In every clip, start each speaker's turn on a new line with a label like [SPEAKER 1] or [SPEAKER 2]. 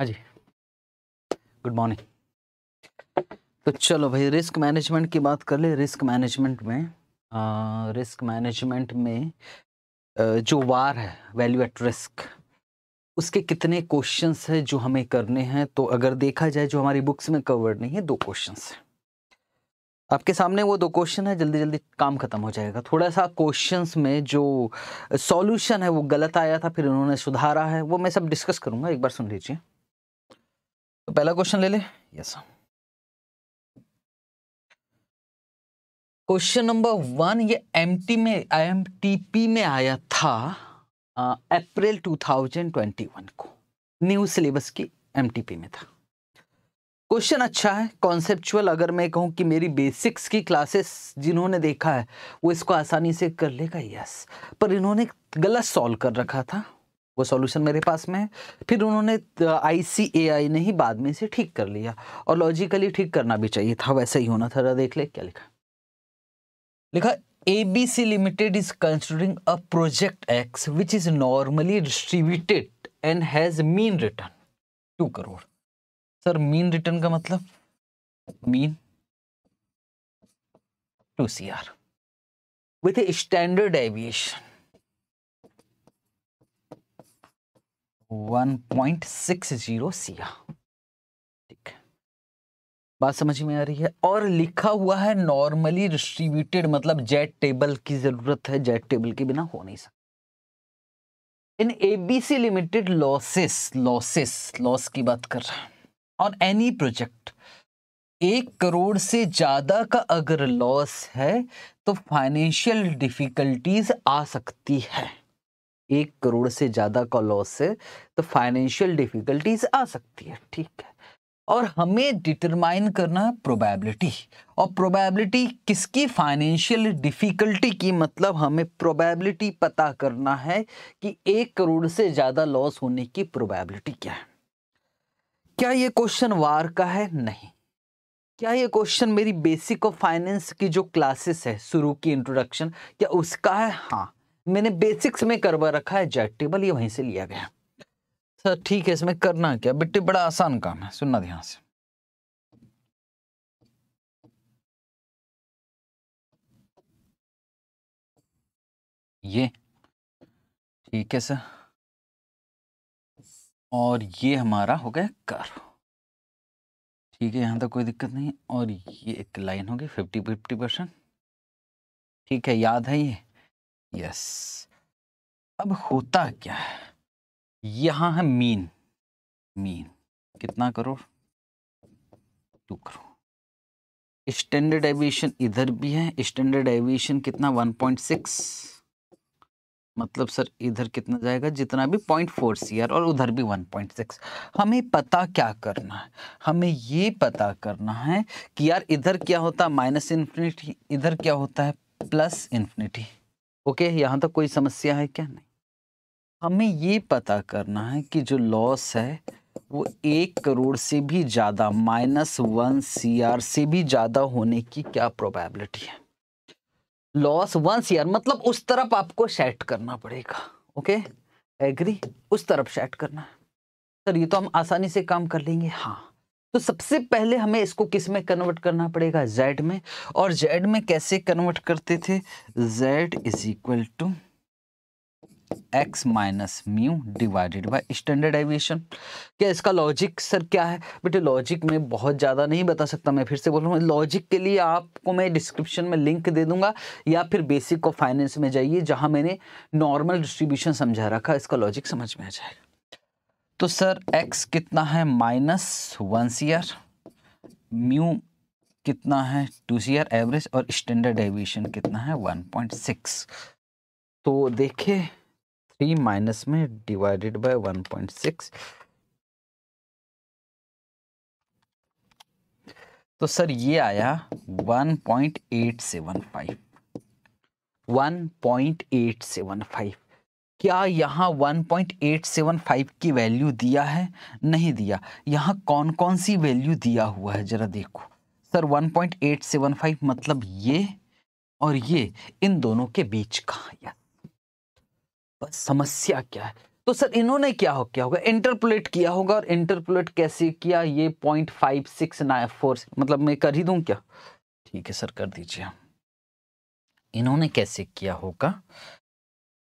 [SPEAKER 1] हाँ जी good morning तो चलो भाई रिस्क मैनेजमेंट की बात कर ले रिस्क मैनेजमेंट में आ, रिस्क मैनेजमेंट में जो वार है वैल्यू एट रिस्क उसके कितने क्वेश्चंस है जो हमें करने हैं तो अगर देखा जाए जो हमारी बुक्स में कवर्ड नहीं है दो क्वेश्चंस है आपके सामने वो दो क्वेश्चन है जल्दी जल्दी काम खत्म हो जाएगा थोड़ा सा क्वेश्चंस में जो सॉल्यूशन है वो गलत आया था फिर उन्होंने सुधारा है वो मैं सब डिस्कस करूंगा एक बार सुन लीजिए तो पहला क्वेश्चन ले ले यस क्वेश्चन नंबर वन ये एम में आई में आया था अप्रैल 2021 को न्यू सिलेबस की एम में था क्वेश्चन अच्छा है कॉन्सेप्चुअल अगर मैं कहूँ कि मेरी बेसिक्स की क्लासेस जिन्होंने देखा है वो इसको आसानी से कर लेगा यस पर इन्होंने गलत सॉल्व कर रखा था वो सॉल्यूशन मेरे पास में है फिर उन्होंने आईसीएआई ने ही बाद में इसे ठीक कर लिया और लॉजिकली ठीक करना भी चाहिए था वैसे ही होना था देख ले क्या लिखा लिखा ABC limited is considering a project X which is normally distributed and has mean return two crore sir mean return का मतलब mean two C R with a standard deviation 1.60 सिया हाँ। ठीक बात समझ में आ रही है और लिखा हुआ है नॉर्मली डिस्ट्रीब्यूटेड मतलब जेट टेबल की जरूरत है जेट टेबल के बिना हो नहीं सकता in ABC limited losses losses loss की बात कर रहा और एनी प्रोजेक्ट एक करोड़ से ज्यादा का अगर लॉस है तो फाइनेंशियल डिफिकल्टीज आ सकती है एक करोड़ से ज़्यादा का लॉस है तो फाइनेंशियल डिफ़िकल्टीज आ सकती है ठीक है और हमें डिटरमाइन करना है प्रोबेबिलिटी और प्रोबेबिलिटी किसकी फाइनेंशियल डिफ़िकल्टी की मतलब हमें प्रोबेबिलिटी पता करना है कि एक करोड़ से ज़्यादा लॉस होने की प्रोबेबिलिटी क्या है क्या ये क्वेश्चन वार का है नहीं क्या ये क्वेश्चन मेरी बेसिक ऑफ फाइनेंस की जो क्लासेस है शुरू की इंट्रोडक्शन क्या उसका है हाँ मैंने बेसिक्स में करवा रखा है जेट टेबल ये वहीं से लिया गया सर ठीक है इसमें करना क्या बिट्टी बड़ा आसान काम है सुनना ध्यान से ये ठीक है सर और ये हमारा हो गया कर ठीक है यहाँ तक तो कोई दिक्कत नहीं और ये एक लाइन होगी फिफ्टी फिफ्टी परसेंट ठीक है याद है ये यस अब होता क्या है यहाँ है मीन मीन कितना crore two crore standard deviation इधर भी है स्टैंडर्ड एविएशन कितना 1.6 मतलब सर इधर कितना जाएगा जितना भी पॉइंट फोर सी और उधर भी 1.6 हमें पता क्या करना है हमें ये पता करना है कि यार इधर क्या होता है माइनस इन्फिनिटी इधर क्या होता है प्लस इन्फिनिटी ओके यहाँ तक कोई समस्या है क्या नहीं हमें ये पता करना है कि जो लॉस है वो एक करोड़ से भी ज़्यादा माइनस वन सी आर से भी ज़्यादा होने की क्या प्रोबेबिलिटी है लॉस वन सी मतलब उस तरफ आपको सेट करना पड़ेगा ओके एग्री उस तरफ सेट करना है सर ये तो हम आसानी से काम कर लेंगे हाँ तो सबसे पहले हमें इसको किस में कन्वर्ट करना पड़ेगा जेड में और जेड में कैसे कन्वर्ट करते थे Z is equal to X minus mu divided by standard deviation क्या इसका लॉजिक सर क्या है बेटे लॉजिक में बहुत ज़्यादा नहीं बता सकता मैं फिर से बोल रहा हूँ लॉजिक के लिए आपको मैं डिस्क्रिप्शन में लिंक दे दूंगा या फिर बेसिक ऑफ फाइनेंस में जाइए जहाँ मैंने नॉर्मल डिस्ट्रीब्यूशन समझा रखा इसका लॉजिक समझ में आ जाएगा तो सर x कितना है minus one C R mu कितना है टू सी आर एवरेज और स्टैंडर्ड एविएशन कितना है वन पॉइंट सिक्स तो देखिए थ्री माइनस में divided by one point six तो सर ये आया one point eight seven five one point eight seven five क्या यहाँ 1.875 की वैल्यू दिया है नहीं दिया यहाँ कौन कौन सी वैल्यू दिया हुआ है ज़रा देखो सर 1.875 मतलब ये और ये इन दोनों के बीच का या बस समस्या क्या है तो सर इन्होंने क्या हो क्या होगा इंटरपोलेट किया होगा और इंटरपोलेट कैसे किया ये point five six nine four मतलब मैं कर ही दूं क्या ठीक है सर कर दीजिए इन्होंने कैसे किया होगा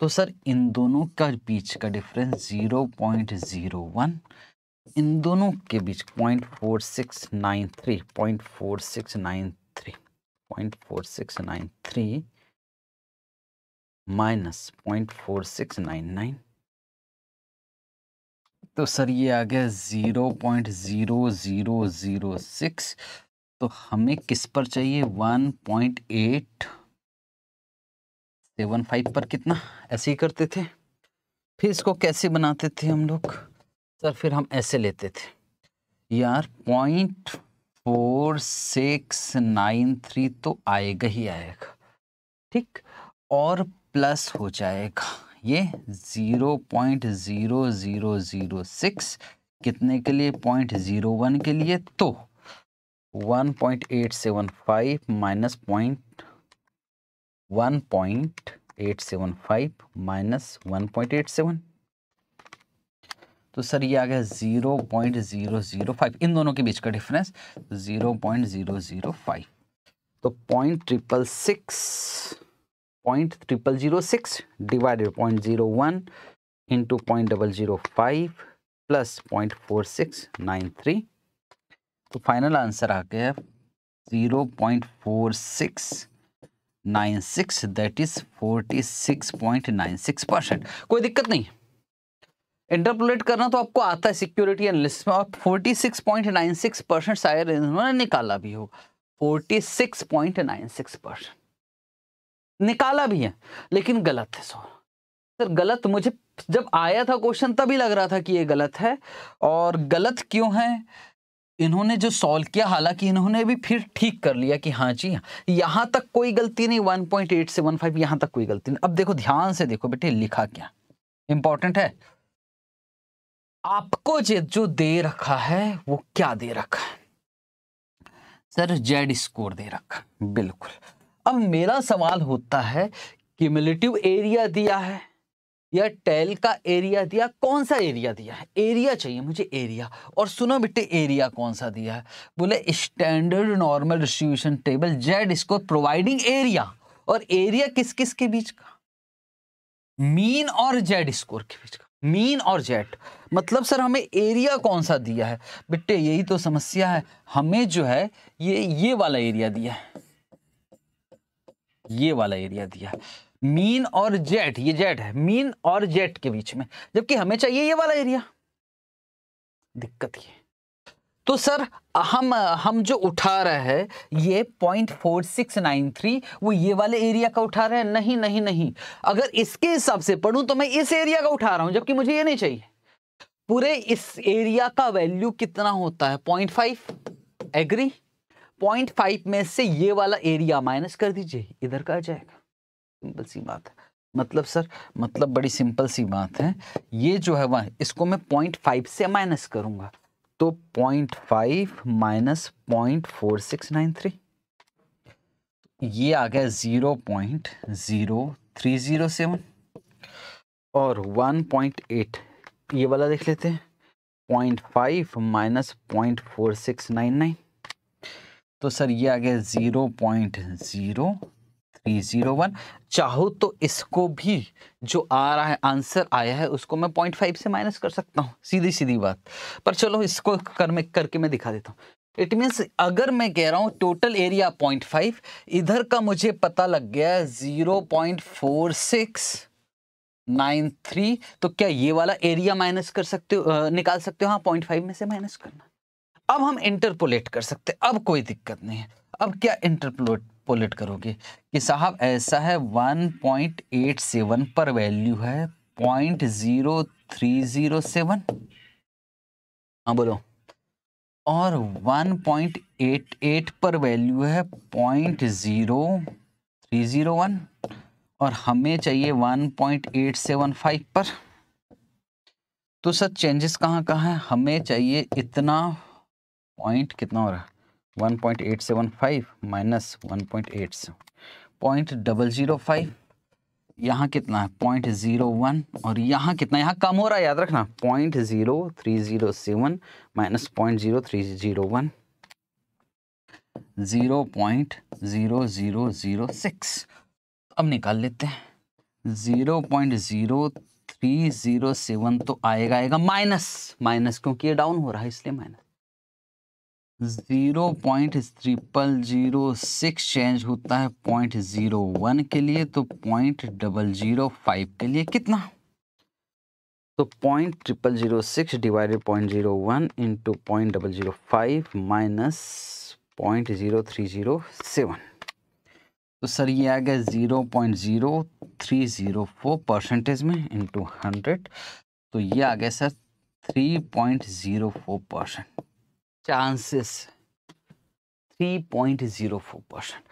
[SPEAKER 1] तो सर इन दोनों का बीच का difference zero point zero one इन दोनों के बीच point four six nine three point four six nine three point four six nine three minus point four six nine nine तो सर ये आ गया zero point zero zero zero six तो हमें किस पर चाहिए one point eight seven five पर कितना ऐसे ही करते थे फिर इसको कैसे बनाते थे हम लोग सर फिर हम ऐसे लेते थे यार point four six nine three तो आएगा ही आएगा ठीक और प्लस हो जाएगा ये zero point zero zero zero six कितने के लिए पॉइंट ज़ीरो वन के लिए तो one point eight seven five minus point one point eight seven five minus one point eight seven तो सर ये आ गया zero point zero zero five इन दोनों के बीच का difference zero point zero zero five तो point triple six point triple zero six divided point zero one into point double zero five plus point four six nine three तो final answer आ गया zero point four six nine six that is forty six point nine six percent कोई दिक्कत नहीं interpolate करना तो आपको आता है सिक्योरिटी एनालिसिस में और सिक्स परसेंट शायद इन्होंने निकाला भी हो सिक्स परसेंट निकाला भी है लेकिन गलत है सो सर गलत मुझे जब आया था क्वेश्चन तभी लग रहा था कि ये गलत है और गलत क्यों है इन्होंने जो सॉल्व किया हालांकि इन्होंने भी फिर ठीक कर लिया कि हाँ जी यहाँ तक कोई गलती नहीं 1.8 एट सेवन फाइव यहाँ तक कोई गलती नहीं अब देखो ध्यान से देखो बेटे लिखा क्या इंपॉर्टेंट है आपको जो दे रखा है वो क्या दे रखा है सर जेड स्कोर दे रखा बिल्कुल अब मेरा सवाल होता है क्यूमुलेटिव एरिया दिया है या टेल का एरिया दिया कौन सा एरिया दिया है एरिया चाहिए मुझे एरिया और सुनो बेटे एरिया कौन सा दिया है बोले standard normal distribution table Z इसको प्रोवाइडिंग एरिया और एरिया किस किस के बीच का मीन और जेड स्कोर के बीच का मीन और जेड मतलब सर हमें एरिया कौन सा दिया है बिट्टे यही तो समस्या है हमें जो है ये ये वाला एरिया दिया है ये वाला एरिया दिया है मीन और जेट ये जेट है मीन और जेट के बीच में जबकि हमें चाहिए ये वाला एरिया दिक्कत ये तो सर हम हम जो उठा रहे हैं ये point four six nine three वो ये वाले एरिया का उठा रहे हैं नहीं नहीं नहीं अगर इसके हिसाब से पढ़ूं तो मैं इस एरिया का उठा रहा हूं जबकि मुझे ये नहीं चाहिए पूरे इस एरिया का वैल्यू कितना होता है point five agree point five में से ये वाला एरिया माइनस कर दीजिए इधर का जाएगा सिंपल सी बात है मतलब सर मतलब बड़ी सिंपल सी बात है ये जो है वह इसको मैं पॉइंट फाइव से माइनस करूँगा तो point five minus point four six nine three ये आ गया zero point zero three zero seven और वन पॉइंट एट ये वाला देख लेते हैं point five minus point four six nine nine तो सर ये आ गया zero point zero P zero one चाहो तो इसको भी जो आ रहा है आंसर आया है उसको मैं पॉइंट फाइव से माइनस कर सकता हूँ सीधी सीधी बात पर चलो इसको कर में करके मैं दिखा देता हूँ इट मीन्स अगर मैं कह रहा हूँ टोटल एरिया पॉइंट फाइव इधर का मुझे पता लग गया है zero point four six nine three तो क्या ये वाला एरिया माइनस कर सकते हो निकाल सकते हो हाँ पॉइंट फाइव में से माइनस करना अब हम इंटरपोलेट कर सकते अब कोई दिक्कत नहीं है अब क्या इंटरपोलेट एक्सपोलेट करोगे कि साहब ऐसा है 1.87 पर वैल्यू है point zero zero three seven हाँ बोलो और 1.88 पर वैल्यू है point zero zero three one और हमें चाहिए 1.875 पर तो सर चेंजेस कहाँ कहाँ है हमें चाहिए इतना पॉइंट कितना हो रहा है one point eight seven five minus one point eight point double zero five यहाँ कितना है पॉइंट जीरो वन और यहाँ कितना यहाँ कम हो रहा है याद रखना point zero three zero seven minus point zero three zero one zero point zero zero zero six अब निकाल लेते हैं zero point zero three zero seven तो आएगा आएगा माइनस माइनस क्योंकि ये डाउन हो रहा है इसलिए minus zero point triple zero six change होता है पॉइंट ज़ीरो वन के लिए तो पॉइंट डबल जीरो फाइव के लिए कितना तो point triple zero six divided point zero one into point double zero five minus point zero three zero seven तो सर ये आ गया zero point zero three zero four percentage में into hundred तो ये आ गया sir three point zero four percent chances three point zero four percent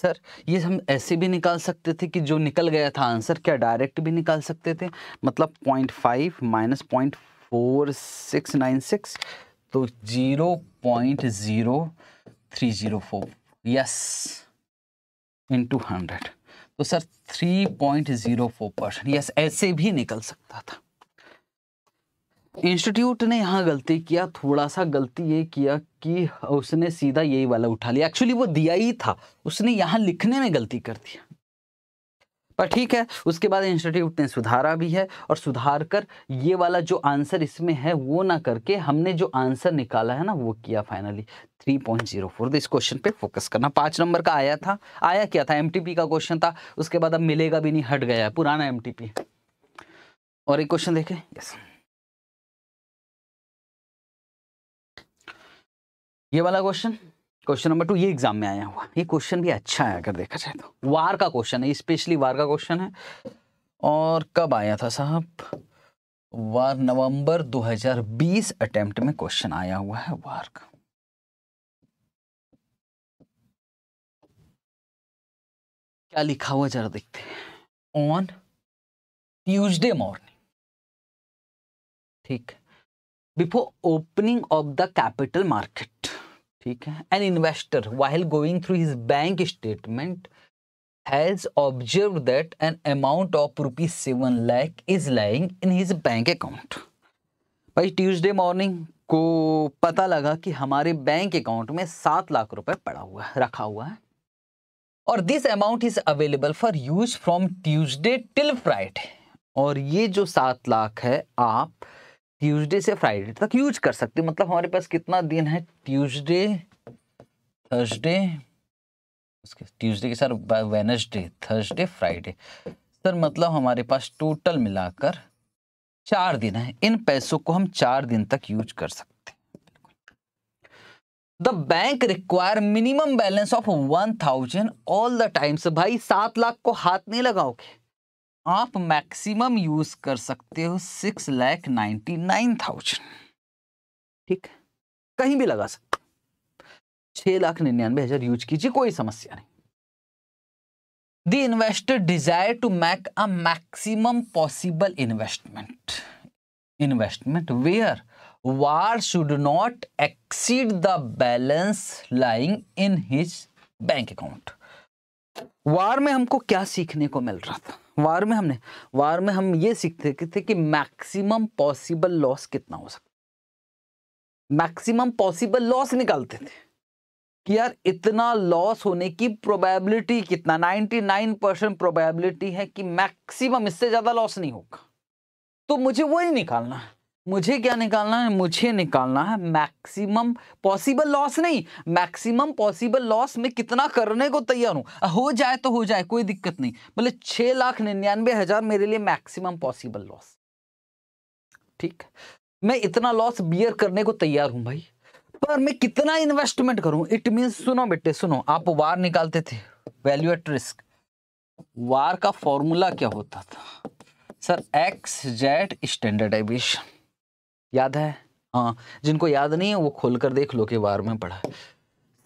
[SPEAKER 1] sir ये हम ऐसे भी निकाल सकते थे कि जो निकल गया था आंसर क्या डायरेक्ट भी निकाल सकते थे मतलब point five minus point four six nine six तो zero point zero three zero four yes into hundred तो sir three point zero four percent yes ऐसे भी निकल सकता था इंस्टीट्यूट ने यहाँ गलती किया थोड़ा सा गलती ये किया कि उसने सीधा यही वाला उठा लिया एक्चुअली वो दिया ही था उसने यहाँ लिखने में गलती कर दिया पर ठीक है उसके बाद इंस्टीट्यूट ने सुधारा भी है और सुधार कर ये वाला जो आंसर इसमें है वो ना करके हमने जो आंसर निकाला है ना वो किया फाइनली 3.04 फोर इस क्वेश्चन पे फोकस करना पाँच नंबर का आया था आया क्या था एमटीपी का क्वेश्चन था उसके बाद अब मिलेगा भी नहीं हट गया है पुराना एम और एक क्वेश्चन देखें यस yes. ये वाला क्वेश्चन क्वेश्चन नंबर टू ये एग्जाम में आया हुआ ये क्वेश्चन भी अच्छा है अगर देखा जाए तो वार का क्वेश्चन है स्पेशली वार का क्वेश्चन है और कब आया था साहब वार नवंबर 2020 अटेम्प्ट में क्वेश्चन आया हुआ है वार का क्या लिखा हुआ जरा देखते हैं ऑन ट्यूजडे मॉर्निंग ठीक before opening of the capital market ठीक है an investor while going through his bank statement has observe that an amount of rupees seven lakh is lying in his bank account भाई Tuesday morning को पता लगा कि हमारे bank account में सात लाख रुपए पड़ा हुआ है रखा हुआ है और this amount is available for use from Tuesday till Friday और ये जो सात लाख है आप ट्यूजडे से फ्राइडे तक यूज कर सकते हो मतलब हमारे पास कितना दिन है ट्यूजडे थर्सडे ट्यूजडे के sir Wednesday Thursday Friday sir मतलब हमारे पास टोटल मिलाकर चार दिन है इन पैसों को हम चार दिन तक यूज कर सकते the bank require minimum balance of one thousand all the times भाई सात लाख को हाथ नहीं लगाओगे आप मैक्सिमम यूज कर सकते हो six lakh ninety nine thousand ठीक कहीं भी लगा सकते छह लाख निन्यानवे हजार यूज कीजिए कोई समस्या नहीं the investor desire to make a maximum possible investment investment where VaR should not exceed the balance lying in his bank account VaR में हमको क्या सीखने को मिल रहा था वार में हमने वार में हम ये सीखते थे कि मैक्सिमम पॉसिबल लॉस कितना हो सकता मैक्सिमम पॉसिबल लॉस निकालते थे कि यार इतना लॉस होने की प्रोबेबिलिटी कितना 99 परसेंट प्रोबेबिलिटी है कि मैक्सिमम इससे ज़्यादा लॉस नहीं होगा तो मुझे वही निकालना है मुझे क्या निकालना है मुझे निकालना है मैक्सिमम पॉसिबल लॉस नहीं मैक्सिमम पॉसिबल लॉस में कितना करने को तैयार हूं हो जाए तो हो जाए कोई दिक्कत नहीं बोले छह लाख निन्यानवे हज़ार मेरे लिए मैक्सिमम पॉसिबल लॉस ठीक मैं इतना लॉस बियर करने को तैयार हूँ भाई पर मैं कितना इन्वेस्टमेंट करूं इट मीन्स सुनो बेटे सुनो आप वार निकालते थे वैल्यू एट रिस्क वार का फॉर्मूला क्या होता था सर एक्स जेड स्टैंडर्डाइजेशन याद है हाँ जिनको याद नहीं है वो खोल कर देख लो के बार में पढ़ा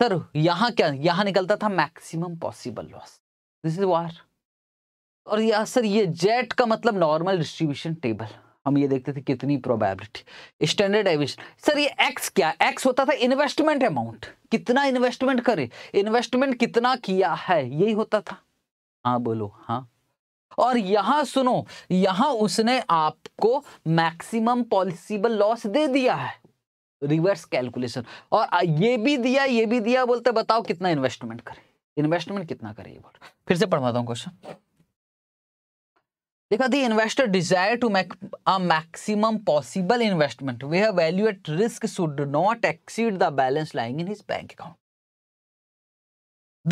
[SPEAKER 1] सर यहाँ क्या यहाँ निकलता था maximum possible loss this is VaR और यह सर ये जेट का मतलब नॉर्मल डिस्ट्रीब्यूशन टेबल हम ये देखते थे कितनी प्रोबेबिलिटी स्टैंडर्ड एविशन सर ये एक्स क्या एक्स होता था इन्वेस्टमेंट अमाउंट कितना इन्वेस्टमेंट करे इन्वेस्टमेंट कितना किया है यही होता था हाँ बोलो हाँ और यहां सुनो यहां उसने आपको मैक्सिमम पॉलिसिबल लॉस दे दिया है रिवर्स कैलकुलेशन और ये भी दिया ये भी दिया बोलते बताओ कितना इन्वेस्टमेंट करें इन्वेस्टमेंट कितना करें ये बोल फिर से पढ़वाता हूं क्वेश्चन देखा the investor desire to make a maximum possible investment have value at risk should not exceed the balance lying in his bank account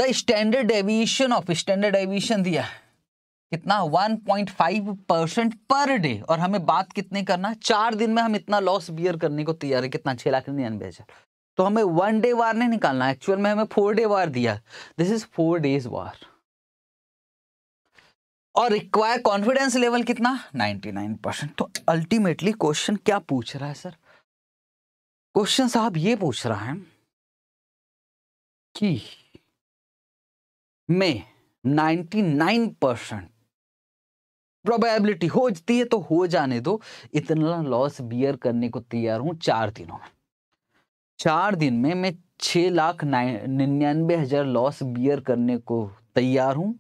[SPEAKER 1] the standard deviation of standard deviation दिया है कितना 1.5 परसेंट पर डे और हमें बात कितने करना चार दिन में हम इतना लॉस बियर करने को तैयार है कितना छह लाख निन्यानवे हज़ार तो हमें वन डे वार नहीं निकालना एक्चुअल में हमें फोर डे वार दिया this is four days VaR और रिक्वायर कॉन्फिडेंस लेवल कितना 99 परसेंट तो अल्टीमेटली क्वेश्चन क्या पूछ रहा है सर क्वेश्चन साहब ये पूछ रहा है कि मैं 99 परसेंट प्रोबेबिलिटी हो जाती है तो हो जाने दो इतना लॉस बियर करने को तैयार हूं चार दिनों में चार दिन में मैं छह लाख निन्यानबे हजार लॉस बियर करने को तैयार हूं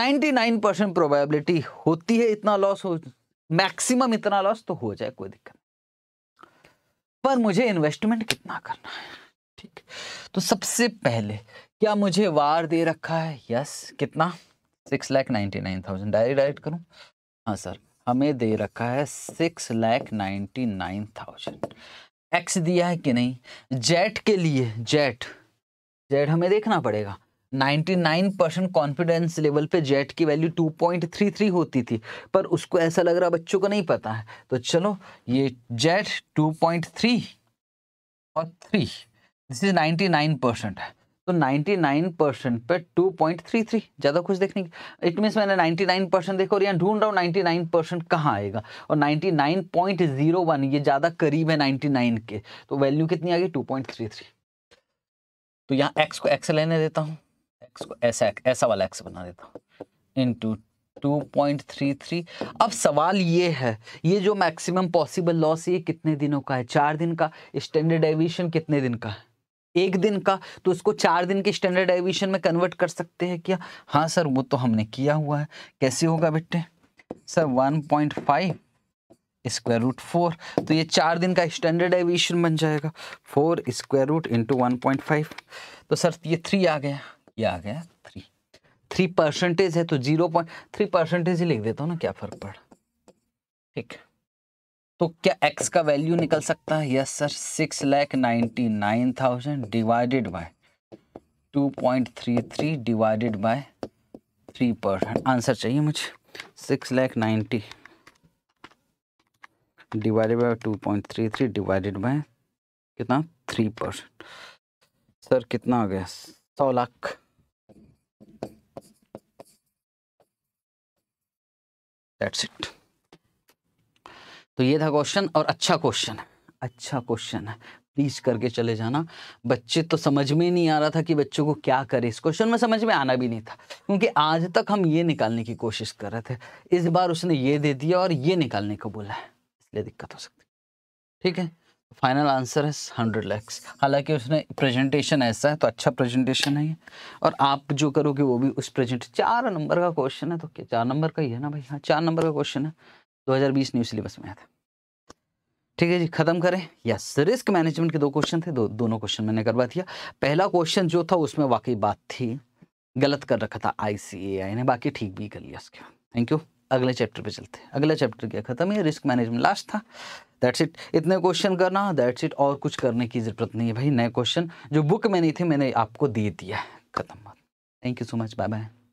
[SPEAKER 1] नाइनटी नाइन परसेंट प्रोबेबिलिटी होती है इतना लॉस हो मैक्सिमम इतना लॉस तो हो जाए कोई दिक्कत पर मुझे इन्वेस्टमेंट कितना करना है ठीक तो सबसे पहले क्या मुझे वार दे रखा है यस कितना six lakh ninety nine thousand direct direct करूं हाँ सर हमें दे रखा है six lakh ninety nine thousand X दिया है कि नहीं जेट के लिए जेट जेट हमें देखना पड़ेगा 99 परसेंट कॉन्फिडेंस लेवल पे जेट की वैल्यू 2.33 होती थी पर उसको ऐसा लग रहा बच्चों को नहीं पता है तो चलो ये जेट 2.3 और 3 दिस इज 99 परसेंट है तो 99 परसेंट पे 2.33 ज़्यादा कुछ देखने की इट मीन मैंने 99 परसेंट देखो और यहाँ ढूंढ रहा हूँ 99 परसेंट कहाँ आएगा और 99.01 ये ज़्यादा करीब है 99 के तो वैल्यू कितनी आ गई 2.33 तो यहाँ एक्स को एक्स लेने देता हूँ एक्स को ऐसा ऐसा वाला एक्स बना देता हूँ इंटू 2.33 अब सवाल ये है ये जो मैक्सिमम पॉसिबल लॉस ये कितने दिनों का है चार दिन का स्टैंडर्ड एविएशन कितने दिन का है एक दिन का तो उसको चार दिन के स्टैंडर्ड डाइविशन में कन्वर्ट कर सकते हैं क्या हाँ सर वो तो हमने किया हुआ है कैसे होगा बेटे सर 1.5 स्क्वायर रूट फोर तो ये चार दिन का स्टैंडर्ड डाइविशन बन जाएगा four square root into one point five तो सर ये थ्री आ गया ये आ गया थ्री थ्री परसेंटेज है तो जीरो पॉइंट थ्री परसेंटेज ही लिख देता हूँ ना क्या फ़र्क पड़ ठीक है तो क्या x का वैल्यू निकल सकता है yes sir six lakh ninety nine thousand divided by two point three three divided by three percent answer चाहिए मुझे six lakh ninety divided by two point three three divided by कितना थ्री परसेंट सर कितना हो गया सौ लाख दैट्स इट तो ये था क्वेश्चन और अच्छा क्वेश्चन है अच्छा क्वेश्चन है प्लीज करके चले जाना बच्चे तो समझ में नहीं आ रहा था कि बच्चों को क्या करें इस क्वेश्चन में समझ में आना भी नहीं था क्योंकि आज तक हम ये निकालने की कोशिश कर रहे थे इस बार उसने ये दे दिया और ये निकालने को बोला है इसलिए दिक्कत हो सकती ठीक है फाइनल आंसर है हंड्रेड लैक्स हालांकि उसने प्रेजेंटेशन ऐसा है तो अच्छा प्रेजेंटेशन है ये और आप जो करोगे वो भी उस प्रेजेंट चार नंबर का क्वेश्चन है तो क्या चार नंबर का ही है ना भाई हाँ चार नंबर का क्वेश्चन है 2020 न्यू सिलेबस में आया था ठीक है जी खत्म करें यस रिस्क मैनेजमेंट के दो क्वेश्चन थे दो दोनों क्वेश्चन मैंने करवा दिया पहला क्वेश्चन जो था उसमें वाकई बात थी गलत कर रखा था आई ने बाकी ठीक भी कर लिया उसके थैंक यू अगले चैप्टर पे चलते हैं अगला चैप्टर क्या खत्म है रिस्क मैनेजमेंट लास्ट था दैट्स इट इतने क्वेश्चन करना दैट्स इट और कुछ करने की ज़रूरत नहीं है भाई नए क्वेश्चन जो बुक में नहीं थे मैंने आपको दे दिया है खत्म thank you so much bye bye